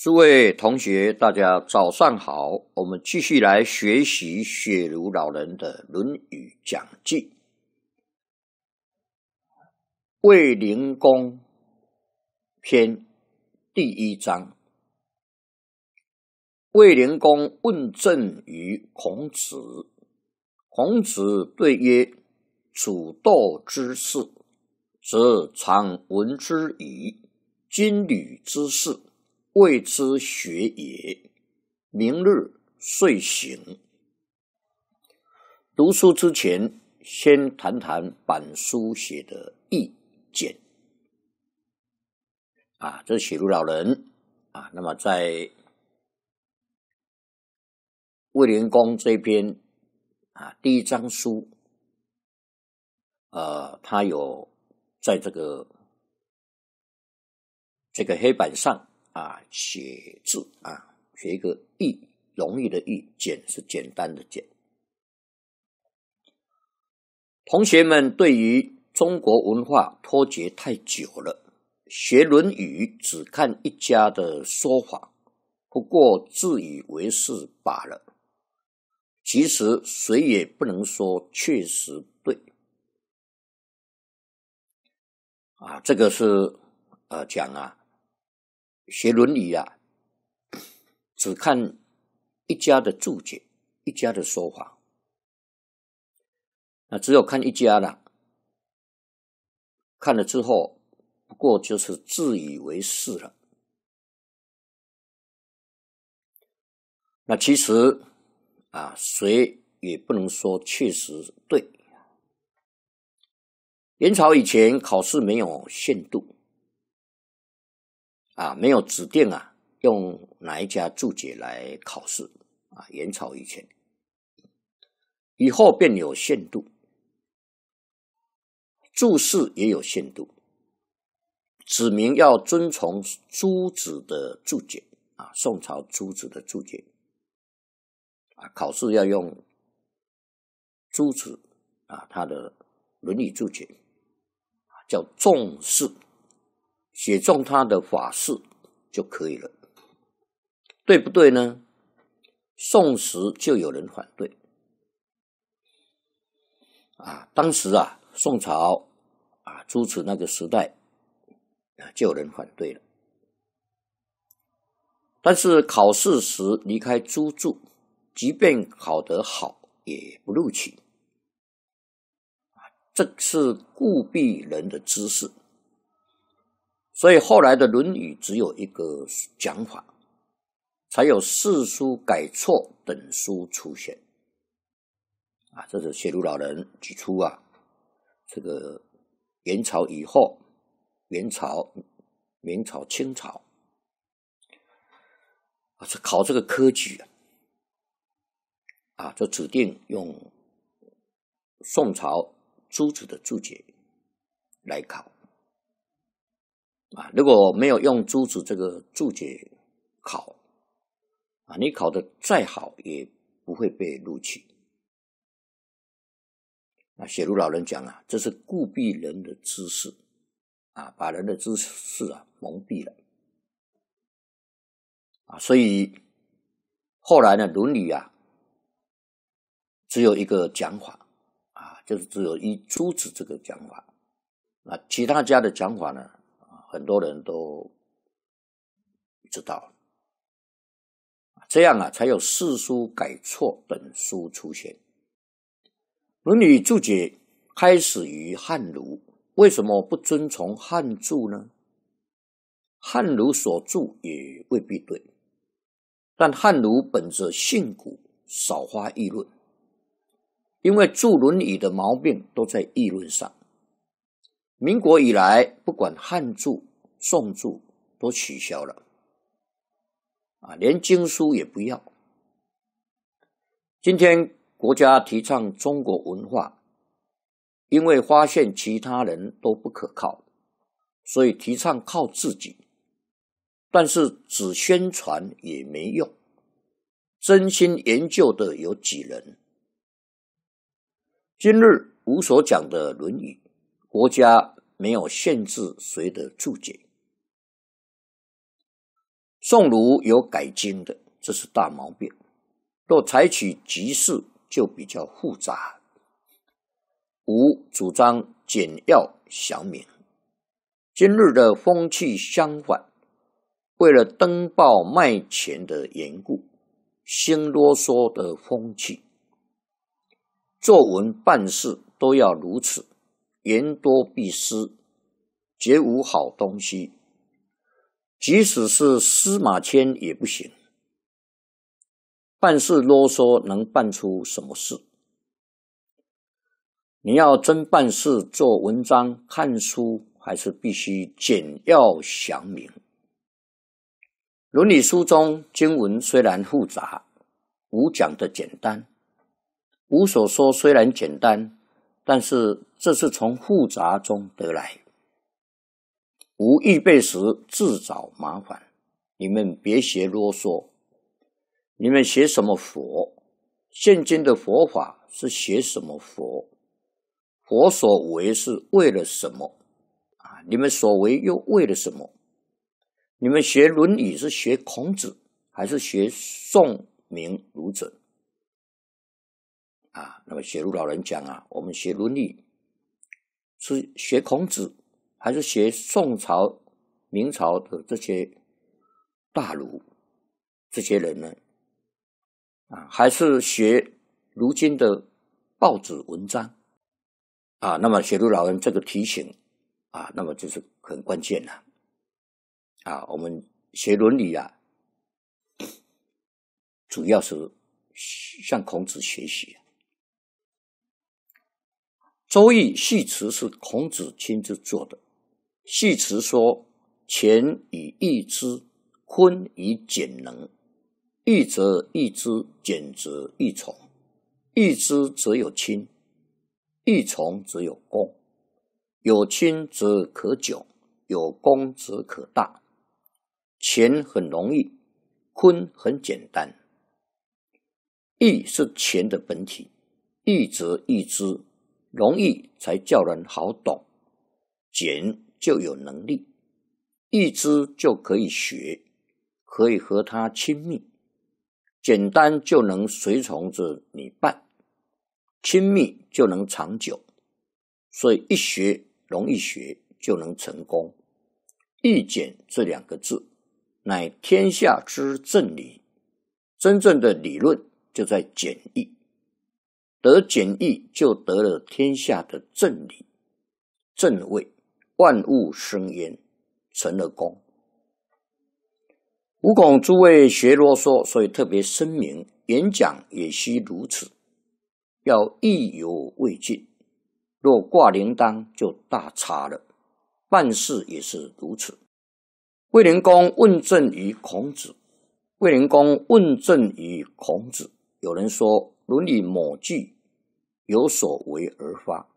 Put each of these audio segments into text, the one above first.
诸位同学，大家早上好。我们继续来学习雪茹老人的《论语讲记》。卫灵公篇第一章，卫灵公问政于孔子。孔子对曰：“祖道之事，则常闻之矣；君旅之事。”未知学也。明日睡醒，读书之前，先谈谈板书写的意见。啊，这是写入老人啊。那么在魏灵公这篇啊第一章书，呃，他有在这个这个黑板上。啊，写字啊，学一个易，容易的易，简是简单的简。同学们对于中国文化脱节太久了，学《论语》只看一家的说法，不过自以为是罢了。其实谁也不能说确实对。啊，这个是呃讲啊。学《论语》呀，只看一家的注解，一家的说法，那只有看一家了。看了之后，不过就是自以为是了。那其实，啊，谁也不能说确实对。元朝以前考试没有限度。啊，没有指定啊，用哪一家注解来考试啊？元朝以前，以后便有限度，注释也有限度，指明要遵从朱子的注解啊，宋朝朱子的注解啊，考试要用朱子啊他的《论语》注解叫重视。写中他的法事就可以了，对不对呢？宋时就有人反对啊，当时啊，宋朝啊，朱慈那个时代就有人反对了。但是考试时离开朱注，即便考得好也不录取这是固蔽人的知识。所以后来的《论语》只有一个讲法，才有四书改错等书出现。啊，这是谢鲁老人指出啊，这个元朝以后，元朝、明朝、清朝啊，是考这个科举啊，啊，就指定用宋朝诸子的注解来考。啊，如果没有用珠子这个注解考，啊，你考的再好也不会被录取。那写入老人讲啊，这是固蔽人的知识，啊，把人的知识啊蒙蔽了，啊，所以后来呢，伦理啊，只有一个讲法，啊，就是只有一珠子这个讲法，那其他家的讲法呢？很多人都知道，这样啊，才有《四书改错》等书出现。《论语》注解开始于汉儒，为什么不遵从汉注呢？汉儒所著也未必对，但汉儒本着信古，少发议论，因为著《论语》的毛病都在议论上。民国以来，不管汉注、宋注都取消了，啊，连经书也不要。今天国家提倡中国文化，因为发现其他人都不可靠，所以提倡靠自己。但是只宣传也没用，真心研究的有几人？今日吾所讲的《论语》。国家没有限制谁的注解。宋儒有改经的，这是大毛病。若采取集市，就比较复杂。吾主张简要详明。今日的风气相反，为了登报卖钱的缘故，兴啰嗦的风气。作文办事都要如此。言多必失，绝无好东西。即使是司马迁也不行。办事啰嗦能办出什么事？你要真办事、做文章、看书，还是必须简要详明。伦理书中经文虽然复杂，无讲的简单。无所说虽然简单，但是。这是从复杂中得来，无预备时自找麻烦。你们别学啰嗦，你们学什么佛？现今的佛法是学什么佛？佛所为是为了什么？啊，你们所为又为了什么？你们学伦理是学孔子，还是学宋明儒者？啊，那么雪庐老人讲啊，我们学伦理。是学孔子，还是学宋朝、明朝的这些大儒这些人呢？啊，还是学如今的报纸文章？啊，那么学儒老人这个提醒啊，那么就是很关键了。啊，我们学伦理啊，主要是向孔子学习。《周易》系词是孔子亲自做的。系词说：“乾以易之，坤以简能。易则易之，简则易从。易之则有亲，易从则有功。有亲则可久，有功则可大。乾很容易，坤很简单。易是乾的本体，易则易之，容易才叫人好懂，简就有能力，易知就可以学，可以和他亲密，简单就能随从着你办，亲密就能长久，所以一学容易学就能成功，易简这两个字乃天下之正理，真正的理论就在简易。得简易，就得了天下的正理、正位，万物生焉，成了功。五孔诸位学啰嗦，所以特别声明：演讲也需如此，要意犹未尽。若挂铃铛，就大差了。办事也是如此。卫灵公问政于孔子。卫灵公问政于孔子，有人说。伦理某句有所为而发，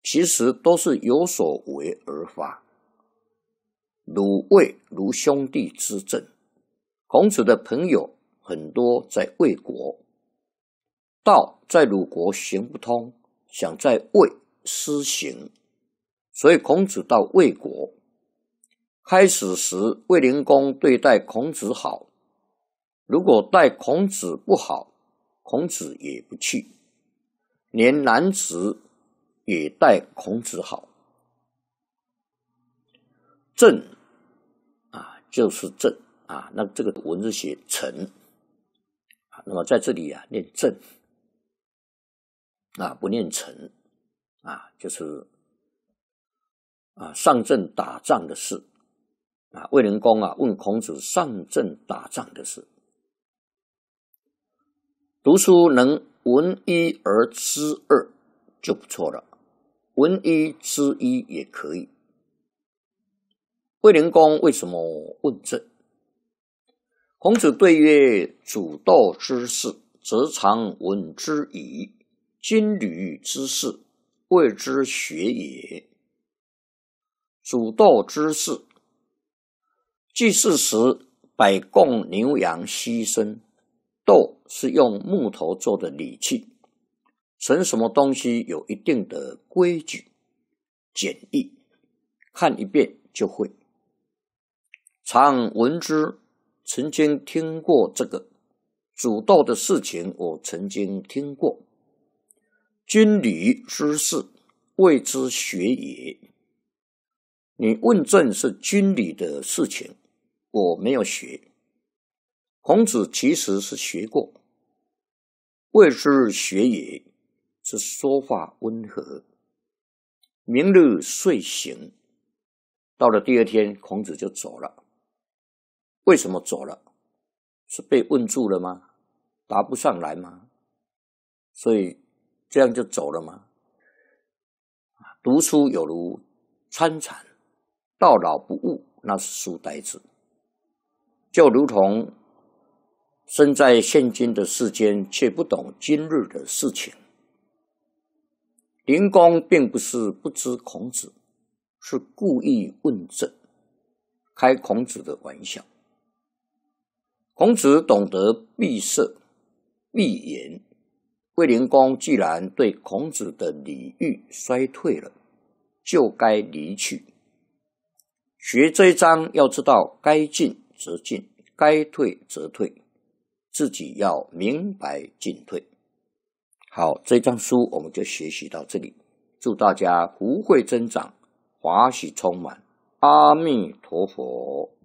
其实都是有所为而发。鲁卫如兄弟之政，孔子的朋友很多在魏国，道在鲁国行不通，想在魏施行，所以孔子到魏国。开始时，魏灵公对待孔子好，如果待孔子不好。孔子也不去，连南子也待孔子好。正啊，就是正啊，那这个文字写成啊，那么在这里啊，念正啊，不念臣啊，就是啊上阵打仗的事啊。卫灵公啊，问孔子上阵打仗的事。读书能闻一而知二，就不错了。闻一知一也可以。卫灵公为什么问政？孔子对曰：“主道之事，则常闻之矣；，金缕之事，谓之学也。”主道之事，祭祀时，百供牛羊牺牲。斗是用木头做的礼器，存什么东西有一定的规矩，简易，看一遍就会。常闻之，曾经听过这个煮豆的事情，我曾经听过。军旅之事，未之学也。你问政是军礼的事情，我没有学。孔子其实是学过，未之学也，是说话温和。明日睡醒，到了第二天，孔子就走了。为什么走了？是被问住了吗？答不上来吗？所以这样就走了吗？读书有如参禅，到老不悟，那是书呆子，就如同。身在现今的世间，却不懂今日的事情。灵公并不是不知孔子，是故意问政，开孔子的玩笑。孔子懂得闭塞、闭言。卫灵公既然对孔子的礼遇衰退了，就该离去。学这一章，要知道该进则进，该退则退。自己要明白进退。好，这张书我们就学习到这里。祝大家福慧增长，华喜充满。阿弥陀佛。